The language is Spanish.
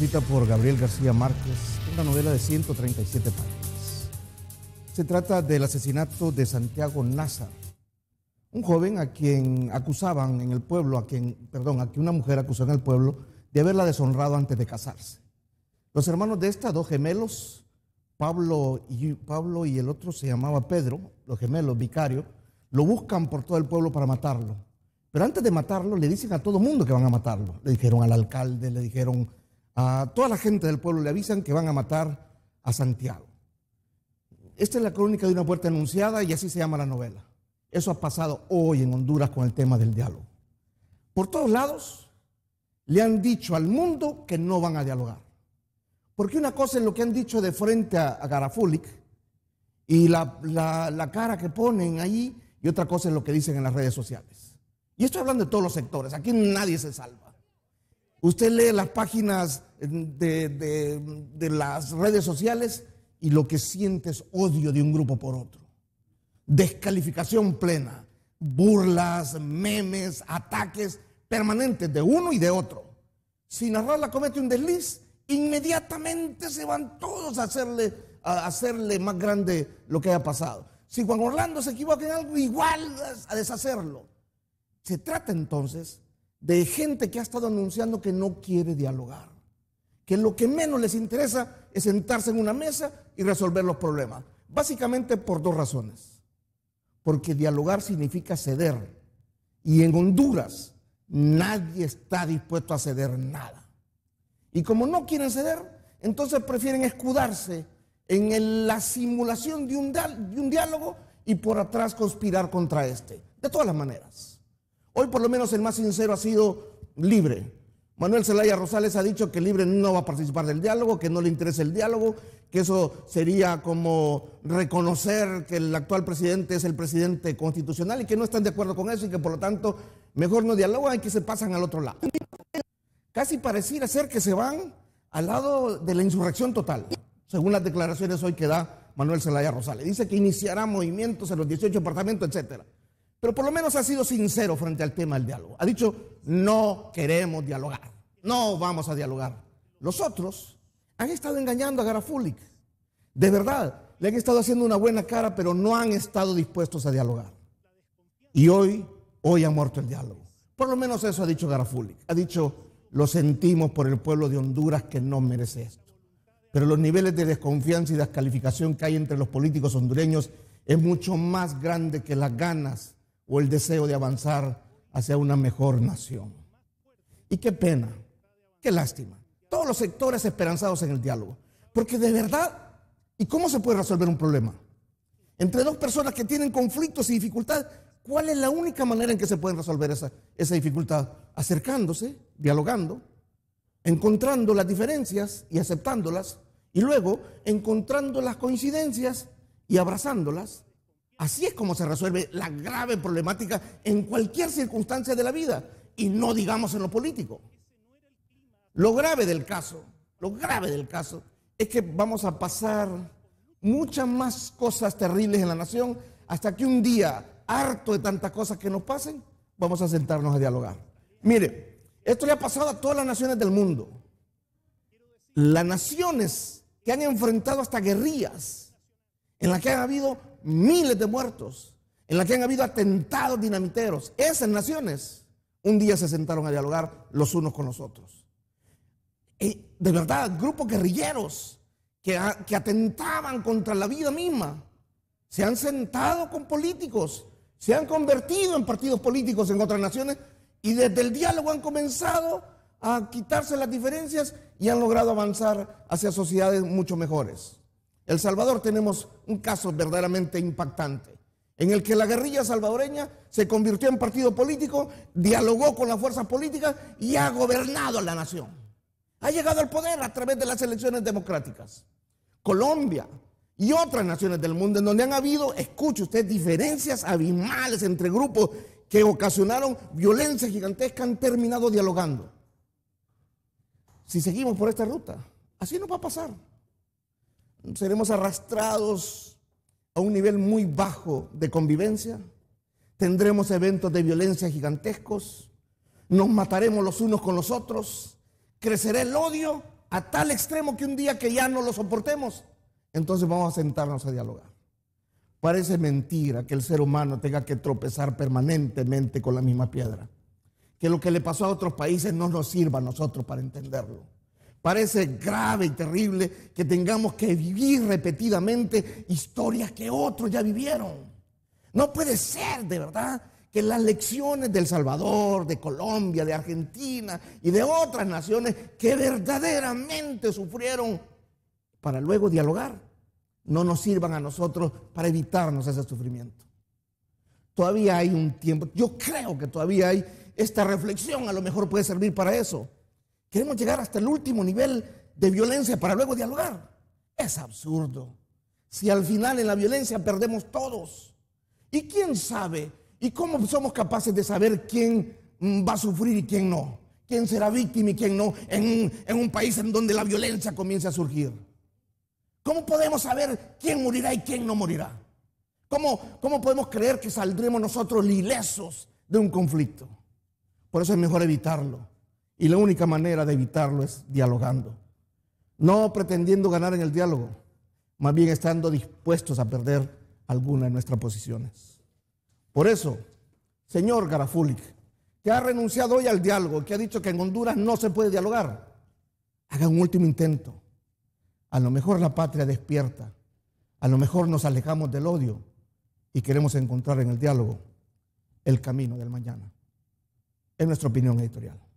escrita por Gabriel García Márquez, una novela de 137 páginas. Se trata del asesinato de Santiago Nazar, un joven a quien acusaban en el pueblo, a quien, perdón, a quien una mujer acusó en el pueblo de haberla deshonrado antes de casarse. Los hermanos de esta, dos gemelos, Pablo y, Pablo y el otro se llamaba Pedro, los gemelos, vicario, lo buscan por todo el pueblo para matarlo. Pero antes de matarlo, le dicen a todo el mundo que van a matarlo. Le dijeron al alcalde, le dijeron a toda la gente del pueblo le avisan que van a matar a Santiago. Esta es la crónica de una puerta anunciada y así se llama la novela. Eso ha pasado hoy en Honduras con el tema del diálogo. Por todos lados le han dicho al mundo que no van a dialogar. Porque una cosa es lo que han dicho de frente a, Garafulic, y la, la cara que ponen ahí y otra cosa es lo que dicen en las redes sociales. Y estoy hablando de todos los sectores, aquí nadie se salva. Usted lee las páginas de, las redes sociales y lo que siente es odio de un grupo por otro. Descalificación plena, burlas, memes, ataques permanentes de uno y de otro. Si Narrala comete un desliz, inmediatamente se van todos a hacerle, a hacerle más grande lo que haya pasado. Si Juan Orlando se equivoca en algo, igual a deshacerlo. Se trata entonces de gente que ha estado anunciando que no quiere dialogar, que lo que menos les interesa es sentarse en una mesa y resolver los problemas. Básicamente por dos razones. Porque dialogar significa ceder. Y en Honduras nadie está dispuesto a ceder nada. Y como no quieren ceder, entonces prefieren escudarse en la simulación de un, de un diálogo y por atrás conspirar contra este. De todas las maneras. Hoy por lo menos el más sincero ha sido libre. Manuel Zelaya Rosales ha dicho que Libre no va a participar del diálogo, que no le interesa el diálogo, que eso sería como reconocer que el actual presidente es el presidente constitucional y que no están de acuerdo con eso y que por lo tanto mejor no dialogan y que se pasan al otro lado. Casi pareciera ser que se van al lado de la insurrección total, según las declaraciones hoy que da Manuel Zelaya Rosales. Dice que iniciará movimientos en los 18 departamentos, etcétera pero por lo menos ha sido sincero frente al tema del diálogo. Ha dicho, no queremos dialogar, no vamos a dialogar. Los otros han estado engañando a Garafulik. De verdad, le han estado haciendo una buena cara, pero no han estado dispuestos a dialogar. Y hoy, hoy ha muerto el diálogo. Por lo menos eso ha dicho Garafulik. Ha dicho, lo sentimos por el pueblo de Honduras que no merece esto. Pero los niveles de desconfianza y descalificación que hay entre los políticos hondureños es mucho más grande que las ganas o el deseo de avanzar hacia una mejor nación. Y qué pena, qué lástima. Todos los sectores esperanzados en el diálogo. Porque de verdad, ¿y cómo se puede resolver un problema? Entre dos personas que tienen conflictos y dificultades, ¿cuál es la única manera en que se pueden resolver esa, esa dificultad? Acercándose, dialogando, encontrando las diferencias y aceptándolas, y luego encontrando las coincidencias y abrazándolas, Así es como se resuelve la grave problemática en cualquier circunstancia de la vida y no digamos en lo político. Lo grave del caso, lo grave del caso es que vamos a pasar muchas más cosas terribles en la nación hasta que un día, harto de tantas cosas que nos pasen, vamos a sentarnos a dialogar. Mire, esto le ha pasado a todas las naciones del mundo. Las naciones que han enfrentado hasta guerrillas, en las que ha habido miles de muertos, en las que han habido atentados dinamiteros. Esas naciones un día se sentaron a dialogar los unos con los otros. de verdad, grupos guerrilleros que atentaban contra la vida misma, se han sentado con políticos, se han convertido en partidos políticos en otras naciones y desde el diálogo han comenzado a quitarse las diferencias y han logrado avanzar hacia sociedades mucho mejores. El Salvador tenemos un caso verdaderamente impactante, en el que la guerrilla salvadoreña se convirtió en partido político, dialogó con la fuerza política y ha gobernado la nación. Ha llegado al poder a través de las elecciones democráticas. Colombia y otras naciones del mundo en donde han habido, escuche usted, diferencias abismales entre grupos que ocasionaron violencia gigantesca han terminado dialogando. Si seguimos por esta ruta, así no va a pasar seremos arrastrados a un nivel muy bajo de convivencia, tendremos eventos de violencia gigantescos, nos mataremos los unos con los otros, crecerá el odio a tal extremo que un día que ya no lo soportemos, entonces vamos a sentarnos a dialogar. Parece mentira que el ser humano tenga que tropezar permanentemente con la misma piedra. Que lo que le pasó a otros países no nos sirva a nosotros para entenderlo. Parece grave y terrible que tengamos que vivir repetidamente historias que otros ya vivieron. No puede ser, de verdad, que las lecciones del Salvador, de Colombia, de Argentina y de otras naciones que verdaderamente sufrieron para luego dialogar, no nos sirvan a nosotros para evitarnos ese sufrimiento. Todavía hay un tiempo, yo creo que todavía hay esta reflexión, a lo mejor puede servir para eso. Queremos llegar hasta el último nivel de violencia para luego dialogar. Es absurdo. Si al final en la violencia perdemos todos. ¿Y quién sabe? ¿Y cómo somos capaces de saber quién mm, va a sufrir y quién no? ¿Quién será víctima y quién no en, un país en donde la violencia comienza a surgir? ¿Cómo podemos saber quién morirá y quién no morirá? ¿Cómo, ¿Cómo, podemos creer que saldremos nosotros ilesos de un conflicto? Por eso es mejor evitarlo. Y la única manera de evitarlo es dialogando. No pretendiendo ganar en el diálogo, más bien estando dispuestos a perder alguna de nuestras posiciones. Por eso, señor Garafulik, que ha renunciado hoy al diálogo, que ha dicho que en Honduras no se puede dialogar, haga un último intento. A lo mejor la patria despierta, a lo mejor nos alejamos del odio y queremos encontrar en el diálogo el camino del mañana. Es nuestra opinión editorial.